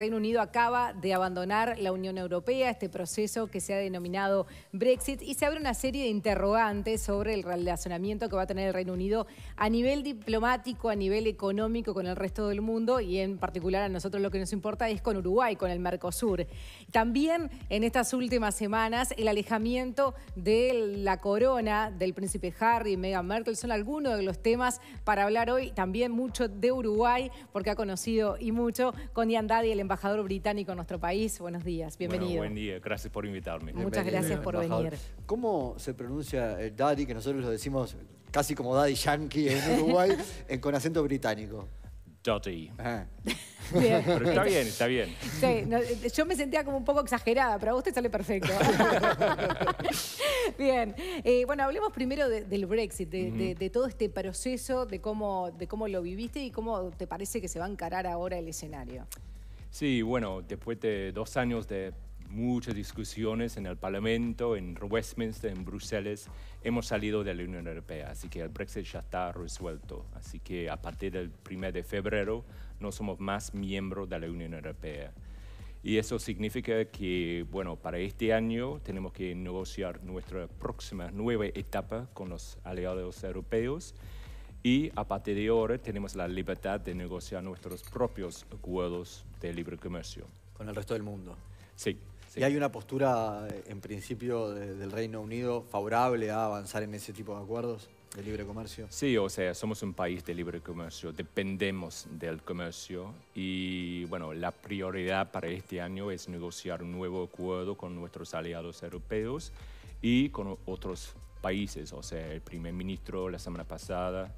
Reino Unido acaba de abandonar la Unión Europea, este proceso que se ha denominado Brexit, y se abre una serie de interrogantes sobre el relacionamiento que va a tener el Reino Unido a nivel diplomático, a nivel económico con el resto del mundo y en particular a nosotros lo que nos importa es con Uruguay, con el Mercosur. También en estas últimas semanas el alejamiento de la corona del príncipe Harry y Meghan Merkel son algunos de los temas para hablar hoy, también mucho de Uruguay, porque ha conocido y mucho con Ian Daddy, el embajador británico en nuestro país. Buenos días, bienvenido. buen día, gracias por invitarme. Muchas gracias por venir. ¿Cómo se pronuncia el eh, daddy, que nosotros lo decimos casi como daddy yankee en Uruguay, eh, con acento británico? Daddy. está bien, está bien. Eh, yo me sentía como un poco exagerada, pero a usted sale perfecto. bien. bueno, hablemos primero del Brexit, de, de, todo este proceso, de cómo, de cómo lo viviste y cómo te parece que se va a encarar ahora el escenario. Sí, bueno, después de dos años de muchas discusiones en el Parlamento, en Westminster, en Bruselas, hemos salido de la Unión Europea, así que el Brexit ya está resuelto. Así que a partir del 1 de febrero no somos más miembros de la Unión Europea. Y eso significa que, bueno, para este año tenemos que negociar nuestra próxima nueva etapa con los aliados europeos y a partir de ahora tenemos la libertad de negociar nuestros propios acuerdos de libre comercio. Con el resto del mundo. Sí. ¿Y hay una postura, eh, en principio, del Reino Unido favorable a avanzar en ese tipo de acuerdos? ¿De libre comercio? Sí, o sea, somos un país de libre comercio, dependemos del comercio y bueno, la prioridad para este año es negociar un nuevo acuerdo con nuestros aliados europeos y con otros países. O sea, el primer ministro la semana pasada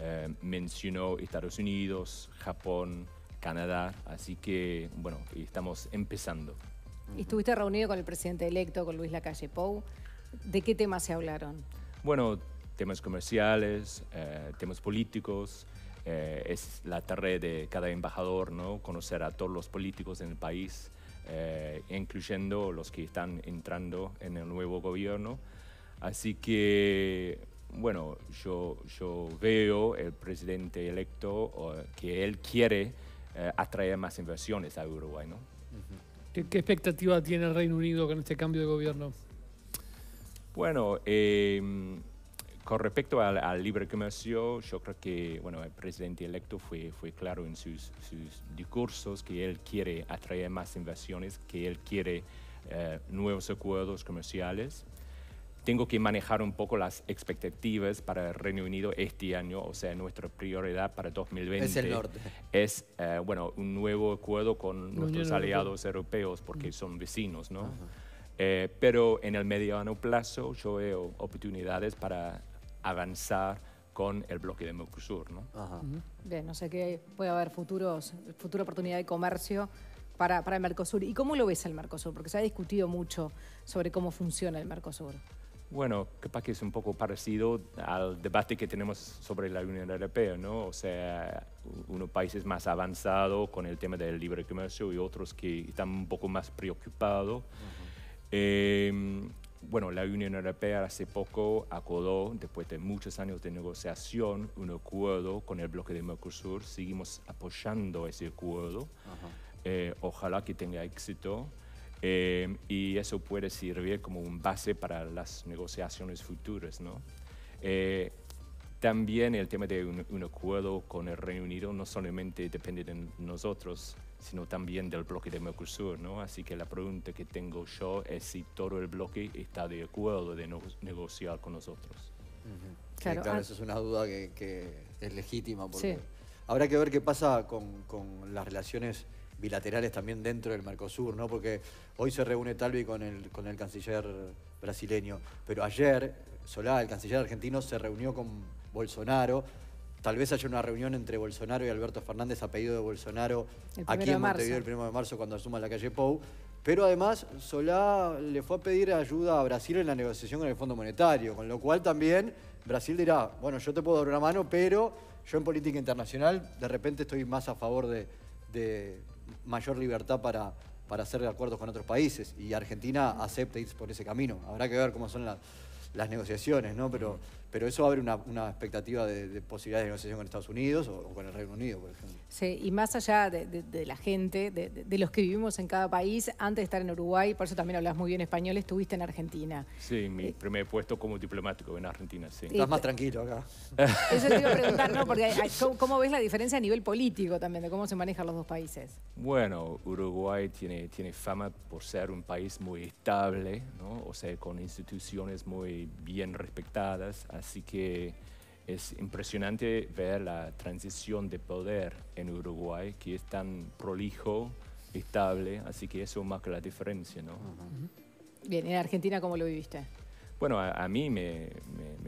eh, mencionó Estados Unidos, Japón, Canadá. Así que, bueno, estamos empezando. estuviste reunido con el presidente electo, con Luis Lacalle Pou. ¿De qué temas se hablaron? Bueno, temas comerciales, eh, temas políticos. Eh, es la tarea de cada embajador, ¿no? Conocer a todos los políticos en el país, incluyendo los que están entrando en el nuevo gobierno. Así que, bueno, yo, yo veo el presidente electo que él quiere eh, atraer más inversiones a Uruguay, ¿no? ¿Qué, expectativa tiene el Reino Unido con este cambio de gobierno? Bueno, em, con respecto al, libre comercio, yo creo que bueno, el presidente electo fue, claro en sus, sus discursos que él quiere atraer más inversiones, que él quiere eh, nuevos acuerdos comerciales tengo que manejar un poco las expectativas para el Reino Unido este año, o sea, nuestra prioridad para 2020 es Es, eh, bueno, un nuevo acuerdo con nuestros aliados europeos porque mm. son vecinos, ¿no? Eh, pero en el mediano plazo yo veo oportunidades para avanzar con el bloque de Mercosur, ¿no? Bien, no sé que puede haber futuros, futura oportunidad de comercio para, para el Mercosur. ¿Y cómo lo ves el Mercosur? Porque se ha discutido mucho sobre cómo funciona el Mercosur. Bueno, capaz que es un poco parecido al debate que tenemos sobre la Unión Europea, ¿no? O sea, unos países más avanzados con el tema del libre comercio y otros que están un poco más preocupados. Em, bueno, la Unión Europea hace poco acordó, después de muchos años de negociación, un acuerdo con el bloque de Mercosur. Seguimos apoyando ese acuerdo. Eh, ojalá que tenga éxito. Eh, y eso puede servir como un base para las negociaciones futuras. ¿no? Eh, también el tema de un, acuerdo con el Reino Unido no solamente depende de nosotros, sino también del bloque de Mercosur. ¿no? Así que la pregunta que tengo yo es si todo el bloque está de acuerdo de negociar con nosotros. claro, ah. esa es una duda que, es legítima. Porque sí. Habrá que ver qué pasa con, con las relaciones bilaterales también dentro del Mercosur, ¿no? Porque hoy se reúne Talvi con el, con el canciller brasileño, pero ayer Solá, el canciller argentino, se reunió con Bolsonaro. Tal vez haya una reunión entre Bolsonaro y Alberto Fernández a pedido de Bolsonaro aquí en Montevideo el 1 de marzo cuando asuma la calle Pou. Pero además Solá le fue a pedir ayuda a Brasil en la negociación con el Fondo Monetario, con lo cual también Brasil dirá, bueno, yo te puedo dar una mano, pero yo en política internacional de repente estoy más a favor de, mayor libertad para, para hacer acuerdos con otros países y Argentina acepta ir por ese camino. Habrá que ver cómo son las negociaciones, ¿no? Pero pero eso abre una, una expectativa de, posibilidades de negociación con Estados Unidos o, con el Reino Unido, por ejemplo. Sí, y más allá de, la gente, de, los que vivimos en cada país, antes de estar en Uruguay, por eso también hablas muy bien español, estuviste en Argentina. Sí, mi eh, primer puesto como diplomático en Argentina, sí. Estás más tranquilo acá. Eso te iba a preguntar, ¿no? Porque ¿cómo, ves la diferencia a nivel político también, de cómo se manejan los dos países? Bueno, Uruguay tiene, tiene fama por ser un país muy estable, ¿no? O sea, con instituciones muy bien respetadas Así que es impresionante ver la transición de poder en Uruguay, que es tan prolijo, estable, así que eso marca la diferencia, ¿no? Bien, ¿en Argentina cómo lo viviste? Bueno, a, mí me,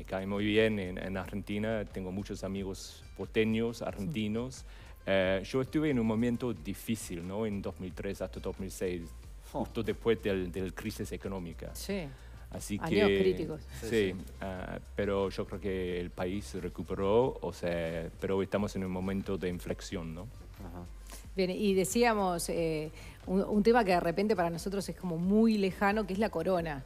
cae muy bien en, Argentina, tengo muchos amigos porteños, argentinos. Eh, yo estuve en un momento difícil, ¿no? En 2003 hasta 2006, justo después de la crisis económica. Sí. Así Años que, críticos. Sí, ah, pero yo creo que el país recuperó, o sea, pero estamos en un momento de inflexión, ¿no? Bien, y decíamos eh, un, tema que de repente para nosotros es como muy lejano, que es la corona.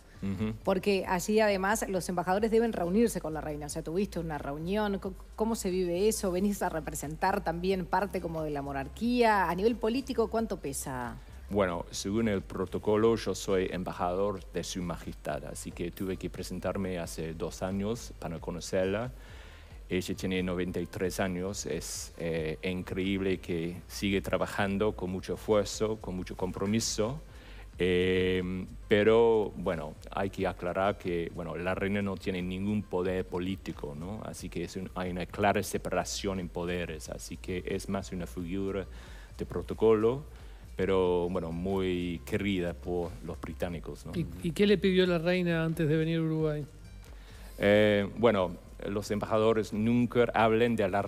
Porque allí además los embajadores deben reunirse con la reina. O sea, tuviste una reunión, ¿cómo se vive eso? ¿Venís a representar también parte como de la monarquía? A nivel político, ¿cuánto pesa? Bueno, según el protocolo, yo soy embajador de Su Majestad, así que tuve que presentarme hace dos años para conocerla. Ella tiene 93 años, es eh, increíble que sigue trabajando con mucho esfuerzo, con mucho compromiso. Eh, pero bueno, hay que aclarar que bueno, la reina no tiene ningún poder político, ¿no? así que es hay una clara separación en poderes, así que es más una figura de protocolo pero bueno, muy querida por los británicos. ¿no? ¿Y, qué le pidió la reina antes de venir a Uruguay? Eh, bueno, los embajadores nunca hablen de las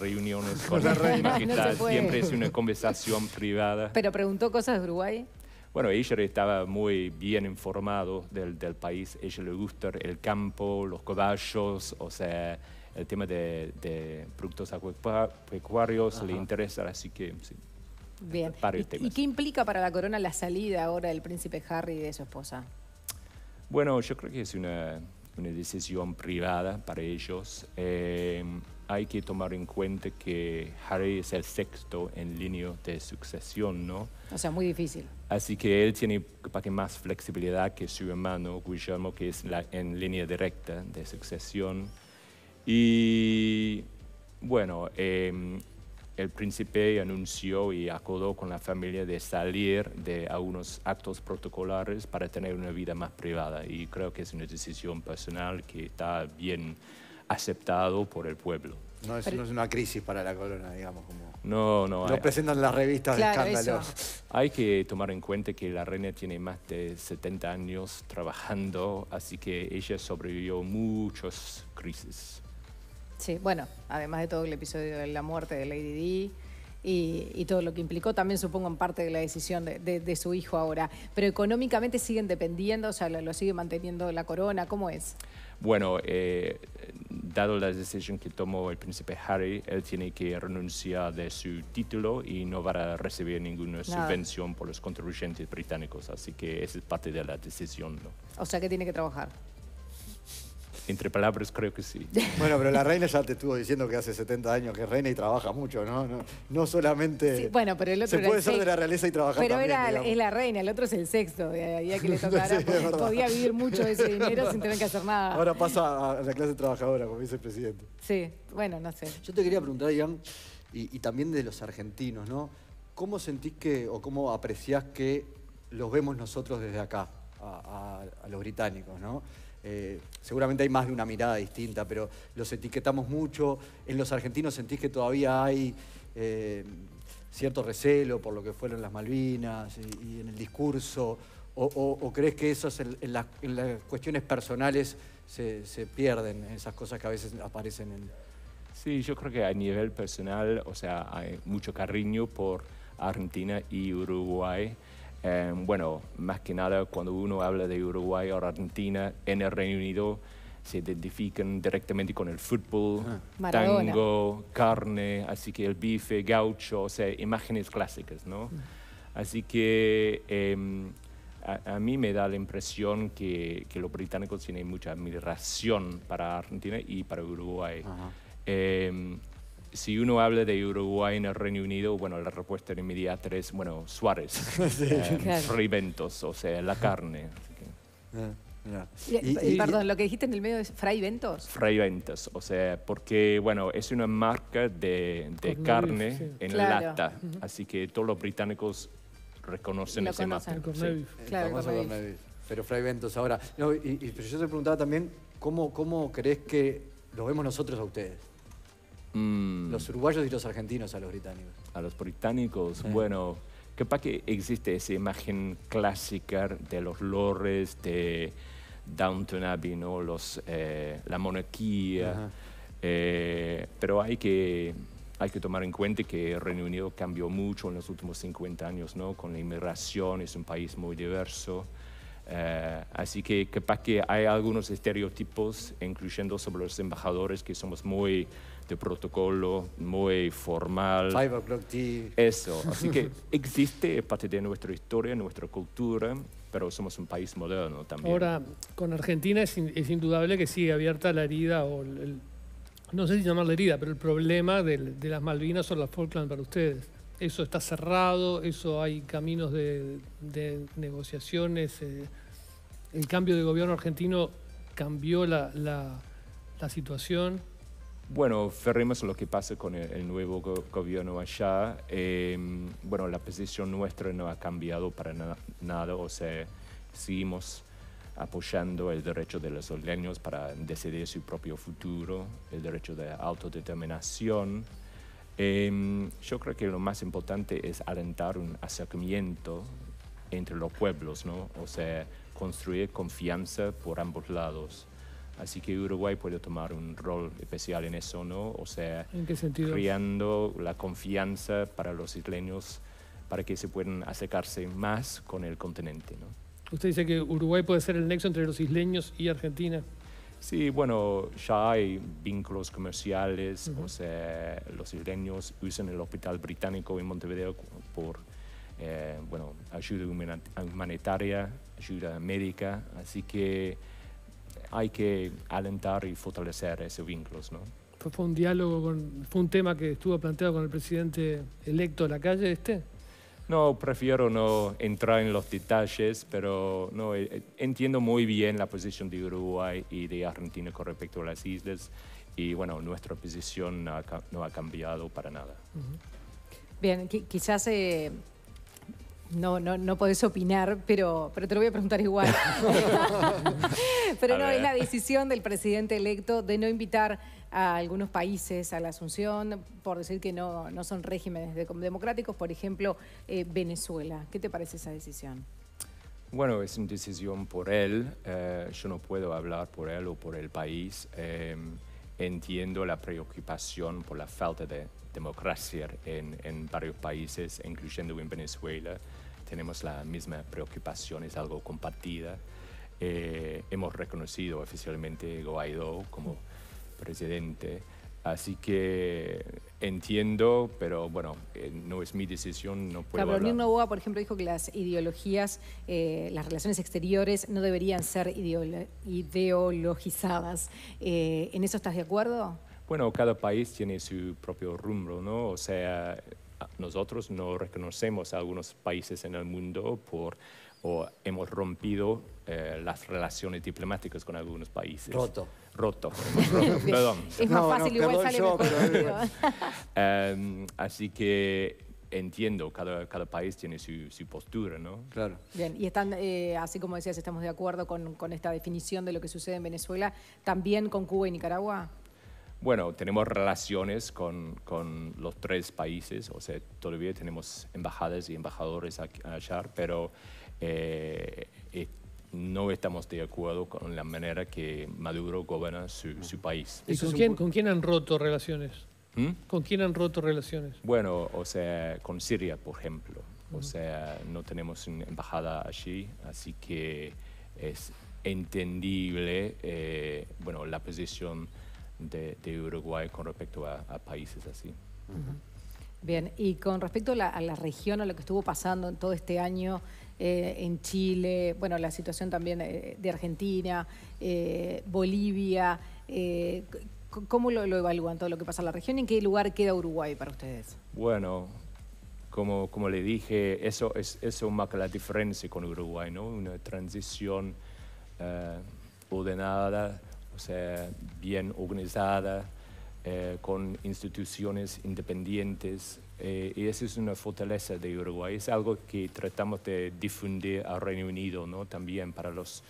reuniones con la reina. siempre es una conversación privada. ¿Pero preguntó cosas de Uruguay? Bueno, ella estaba muy bien informado del, del país. Ella le gusta el campo, los caballos, o sea, el tema de, de productos agropecuarios le interesa, así que sí. Bien. ¿Y, qué implica para la corona la salida ahora del príncipe Harry y de su esposa? Bueno, yo creo que es una, una decisión privada para ellos. Em, hay que tomar en cuenta que Harry es el sexto en línea de sucesión, ¿no? O sea, muy difícil. Así que él tiene que más flexibilidad que su hermano Guillermo, que es la, en línea directa de sucesión. Y bueno, em, el príncipe anunció y acordó con la familia de salir de algunos actos protocolares para tener una vida más privada y creo que es una decisión personal que está bien aceptado por el pueblo. No es, no es una crisis para la corona, digamos. no, no. Lo presentan las revistas de escándalo. Hay que tomar en cuenta que la reina tiene más de 70 años trabajando, así que ella sobrevivió muchas crisis. Sí, bueno, además de todo el episodio de la muerte de Lady Di. Y, todo lo que implicó también supongo en parte de la decisión de, su hijo ahora. Pero económicamente siguen dependiendo, o sea, lo, sigue manteniendo la corona, ¿cómo es? Bueno, eh, dado la decisión que tomó el príncipe Harry, él tiene que renunciar de su título y no va a recibir ninguna subvención por los contribuyentes británicos, así que esa es parte de la decisión. ¿no? O sea que tiene que trabajar entre palabras creo que sí. Bueno, pero la reina ya te estuvo diciendo que hace 70 años que es reina y trabaja mucho, ¿no? No, solamente... bueno, pero el otro Se puede ser de la realeza y trabajar Pero era, es la reina, el otro es el sexto, de ahí que le tocara. podía vivir mucho de ese dinero sin tener que hacer nada. Ahora pasa a la clase trabajadora, como dice el presidente. Sí, bueno, no sé. Yo te quería preguntar, Ian, y, también de los argentinos, ¿no? ¿Cómo sentís que, o cómo apreciás que los vemos nosotros desde acá, a los británicos, ¿no? Eh, seguramente hay más de una mirada distinta, pero los etiquetamos mucho. En los argentinos sentís que todavía hay eh, cierto recelo por lo que fueron las Malvinas y, en el discurso. O, crees que eso en, las, cuestiones personales se, se pierden, esas cosas que a veces aparecen en, Sí, yo creo que a nivel personal, o sea, hay mucho cariño por Argentina y Uruguay. Eh, bueno, más que nada cuando uno habla de Uruguay o Argentina en el Reino Unido, se identifican directamente con el fútbol, ah. tango, carne, así que el bife, gaucho, o sea, imágenes clásicas, ¿no? Así que em, a, mí me da la impresión que, los británicos tienen mucha admiración para Argentina y para Uruguay si uno habla de Uruguay en el Reino Unido, bueno, la respuesta inmediata es, bueno, Suárez, sí. Eh, o sea, la carne. Ah, perdón, lo que dijiste en el medio es Fray Ventos. o sea, porque, bueno, es una marca de, carne en lata, así que todos los británicos reconocen ese marca. Claro, pero Fray ahora. y, pero yo te preguntaba también, ¿cómo, cómo crees que lo vemos nosotros a ustedes? Mm. Los uruguayos y los argentinos a los británicos. A los británicos, bueno. Capaz que existe esa imagen clásica de los lores, de Downton Abbey, eh, la monarquía. Eh, pero hay que, hay que tomar en cuenta que el Reino Unido cambió mucho en los últimos 50 años, ¿no? con la inmigración, es un país muy diverso. Eh, así que capaz que hay algunos estereotipos, incluyendo sobre los embajadores, que somos muy de protocolo, muy formal. Five o'clock tea. Eso, así que existe, parte de nuestra historia, nuestra cultura, pero somos un país moderno también. Ahora, con Argentina es, indudable que sigue abierta la herida, o no sé si la herida, pero el problema de las Malvinas o las Falkland para ustedes eso está cerrado, eso hay caminos de, negociaciones. Eh, el cambio de gobierno argentino cambió la, situación. Bueno, ferrimos lo que pasa con el, nuevo gobierno allá. Em, bueno, la posición nuestra no ha cambiado para nada, o sea, seguimos apoyando el derecho de los oleños para decidir su propio futuro, el derecho de autodeterminación. Em, yo creo que lo más importante es alentar un acercamiento entre los pueblos, ¿no? o sea, construir confianza por ambos lados. Así que Uruguay puede tomar un rol especial en eso, ¿no? O sea, creando la confianza para los isleños para que se puedan acercarse más con el continente, ¿no? Usted dice que Uruguay puede ser el nexo entre los isleños y Argentina. Sí, bueno, ya hay vínculos comerciales, o sea, los isleños usan el Hospital Británico en Montevideo por, eh, bueno, ayuda humanitaria, ayuda médica, así que hay que alentar y fortalecer esos vínculos, ¿no? Fue un diálogo, fue un tema que estuvo planteado con el presidente electo de la calle, este. No, prefiero no entrar en los detalles, pero no, eh, eh, entiendo muy bien la posición de Uruguay y de Argentina con respecto a las islas y bueno, nuestra posición no ha, cambiado para nada. Bien, quizás eh, no, no, no podés opinar, pero, pero te lo voy a preguntar igual. pero no, es la decisión del presidente electo de no invitar a algunos países a la Asunción, por decir que no, no son regímenes democráticos, por ejemplo, eh, Venezuela. ¿Qué te parece esa decisión? Bueno, es una decisión por él. Eh, yo no puedo hablar por él o por el país. Eh, entiendo la preocupación por la falta de democracia en, varios países, incluyendo en Venezuela. Tenemos la misma preocupación, es algo compartida. Eh, hemos reconocido oficialmente a Guaidó como presidente. Así que Entiendo, pero bueno, eh, no es mi decisión, no puedo por ejemplo, dijo que las ideologías, eh, las relaciones exteriores no deberían ser ideologizadas. Eh, ¿En eso estás de acuerdo? Bueno, cada país tiene su propio rumbo, ¿no? O sea, nosotros no reconocemos a algunos países en el mundo por, o hemos rompido eh, las relaciones diplomáticas con algunos países. Roto. Roto. perdón. Es más fácil igual sale yo, em, Así que entiendo, cada, país tiene su, postura, ¿no? Claro. Bien, y están, eh, así como decías, estamos de acuerdo con esta definición de lo que sucede en Venezuela, también con Cuba y Nicaragua bueno, tenemos relaciones con, con, los tres países, o sea, todavía tenemos embajadas y embajadores allá, pero eh, eh, no estamos de acuerdo con la manera que Maduro gobierna su, país. ¿Y con quién, con quién han roto relaciones? ¿Mm? ¿Con quién han roto relaciones? Bueno, o sea, con Siria, por ejemplo. O sea, no tenemos una embajada allí, así que es entendible, eh, bueno, la posición de, Uruguay con respecto a, países así. Bien, y con respecto a la, región, a lo que estuvo pasando en todo este año eh, en Chile, bueno, la situación también eh, de Argentina, eh, Bolivia, ¿cómo lo, evalúan todo lo que pasa en la región? ¿En qué lugar queda Uruguay para ustedes? Bueno, como, como le dije, eso, es, eso marca la diferencia con Uruguay, ¿no? Una transición ordenada, o sea, bien organizada, eh, con instituciones independientes. Eh, y esa es una fortaleza de Uruguay. Es algo que tratamos de difundir al Reino Unido ¿no? también para los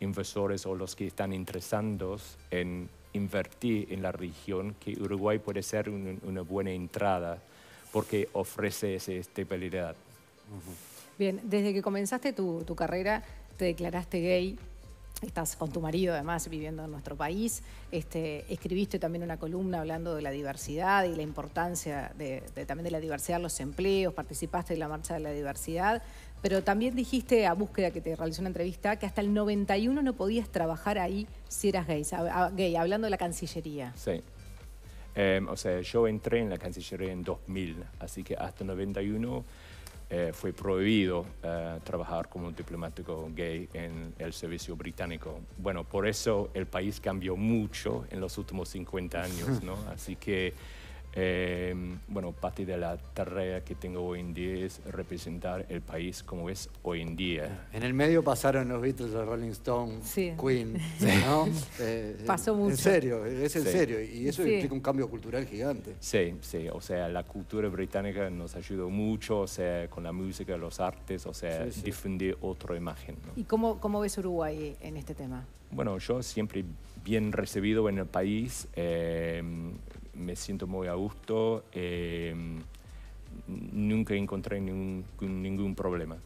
inversores o los que están interesados en invertir en la región, que Uruguay puede ser una buena entrada porque ofrece esa estabilidad. Bien, desde que comenzaste tu, tu carrera, te declaraste gay estás con tu marido además viviendo en nuestro país, este, escribiste también una columna hablando de la diversidad y la importancia de, también de la diversidad, los empleos, participaste en la marcha de la diversidad, pero también dijiste a búsqueda que te realizó una entrevista que hasta el 91 no podías trabajar ahí si eras gay, hablando de la Cancillería. Sí. Em, o sea, yo entré en la Cancillería en 2000, así que hasta el 91 eh, fue prohibido eh, trabajar como un diplomático gay en el servicio británico. Bueno, por eso el país cambió mucho en los últimos 50 años, ¿no? Así que eh, bueno, parte de la tarea que tengo hoy en día es representar el país como es hoy en día. En el medio pasaron los Beatles, los Rolling Stones, Queen, ¿no? Pasó eh, eh, mucho. En serio, es en serio. Y eso implica un cambio cultural gigante. Sí, sí. O sea, la cultura británica nos ayudó mucho, o sea, con la música, los artes, o sea, difundir otra imagen. ¿Y cómo, cómo ves Uruguay en este tema? Bueno, yo siempre bien recibido en el país me siento muy a gusto, eh, nunca encontré ningún, problema.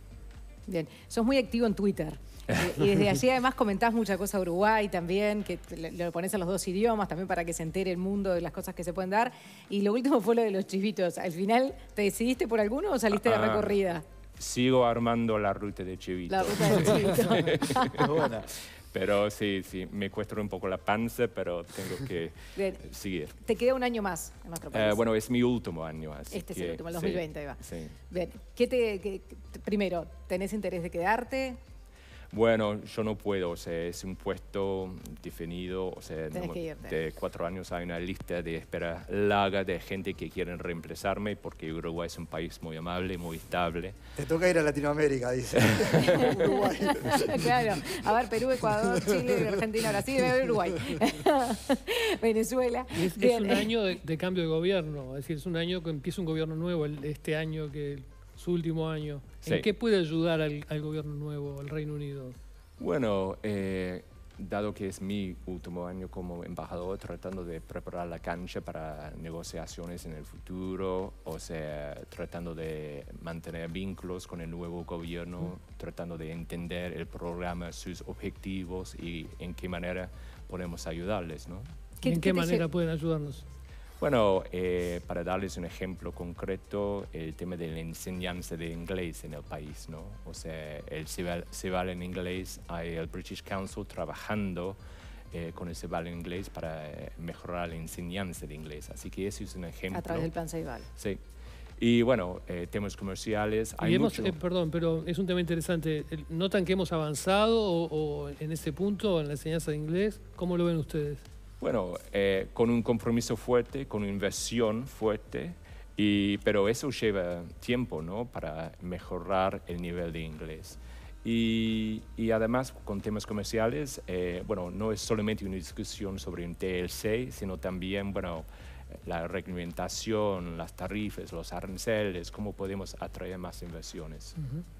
Bien, sos muy activo en Twitter. Y desde allí además comentás mucha cosas a Uruguay también, que lo pones a los dos idiomas también para que se entere el mundo de las cosas que se pueden dar. Y lo último fue lo de los chivitos. ¿Al final te decidiste por alguno o saliste de ah, recorrida? Sigo armando la ruta de chivitos. La ruta de chivitos. Pero sí, sí, me cuesta un poco la panza, pero tengo que seguir. ¿Te queda un año más en nuestro eh, país? bueno, es mi último año. Así este es el último, el 2020, te, primero, ¿tenés interés de quedarte? bueno, yo no puedo, o sea, es un puesto definido, o sea, de cuatro años hay una lista de espera larga de gente que quieren reemplazarme porque Uruguay es un país muy amable, muy estable. Te toca ir a Latinoamérica, dice. claro, a ver, Perú, Ecuador, Chile, Argentina, Brasil, Uruguay, Venezuela. Es, un año de, cambio de gobierno, es decir, es un año que empieza un gobierno nuevo, este año que su último año. ¿En qué puede ayudar al, gobierno nuevo, al Reino Unido? Bueno, eh, dado que es mi último año como embajador, tratando de preparar la cancha para negociaciones en el futuro, o sea, tratando de mantener vínculos con el nuevo gobierno, tratando de entender el programa, sus objetivos y en qué manera podemos ayudarles, ¿no? ¿En qué manera pueden ayudarnos? Bueno, eh, para darles un ejemplo concreto, el tema de la enseñanza de inglés en el país, ¿no? O sea, el CEVAL en inglés, hay el British Council trabajando eh, con el CEVAL en inglés para eh, mejorar la enseñanza de inglés. Así que ese es un ejemplo. A través del plan CEVAL. Sí. Y bueno, temas comerciales. Hay perdón, pero es un tema interesante. ¿Notan que hemos avanzado o, en este punto, en la enseñanza de inglés? ¿Cómo lo ven ustedes? Bueno, eh, con un compromiso fuerte, con una inversión fuerte, pero eso lleva tiempo para mejorar el nivel de inglés. Y, además con temas comerciales, eh, bueno, no es solamente una discusión sobre un TLC, sino también, bueno, la reglamentación, las tarifas, los aranceles, cómo podemos atraer más inversiones.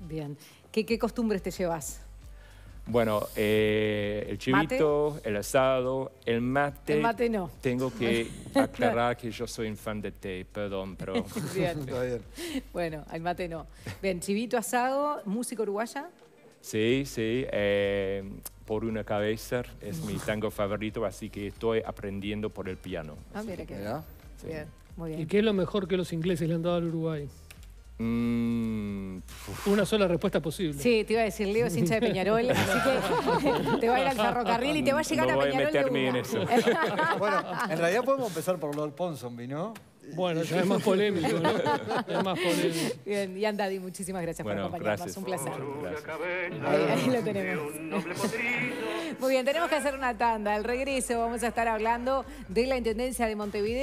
Bien, ¿qué costumbres te llevas? Bueno, eh, el chivito, el asado, el mate. El mate no. Tengo que aclarar que yo soy un fan de té, perdón, pero. Bueno, el mate no. Bien, chivito, asado, música uruguaya. Sí, sí. Eh, por una cabeza es mi tango favorito, así que estoy aprendiendo por el piano. Ah, mira que. bien, muy bien. ¿Y qué es lo mejor que los ingleses le han dado al Uruguay? Mm, una sola respuesta posible. Sí, te iba a decir, Leo es hincha de Peñarol, así que te va a ir al ferrocarril y te va a llegar no a voy Peñarol. A meterme en eso. bueno, en realidad podemos empezar por Lord Ponsonby, ¿no? Bueno, es más polémico, ¿no? Es más polémico. Bien, y Andadi, muchísimas gracias por acompañarnos. Un placer. Gracias. Ahí, ahí lo tenemos. Muy bien, tenemos que hacer una tanda. Al regreso vamos a estar hablando de la Intendencia de Montevideo.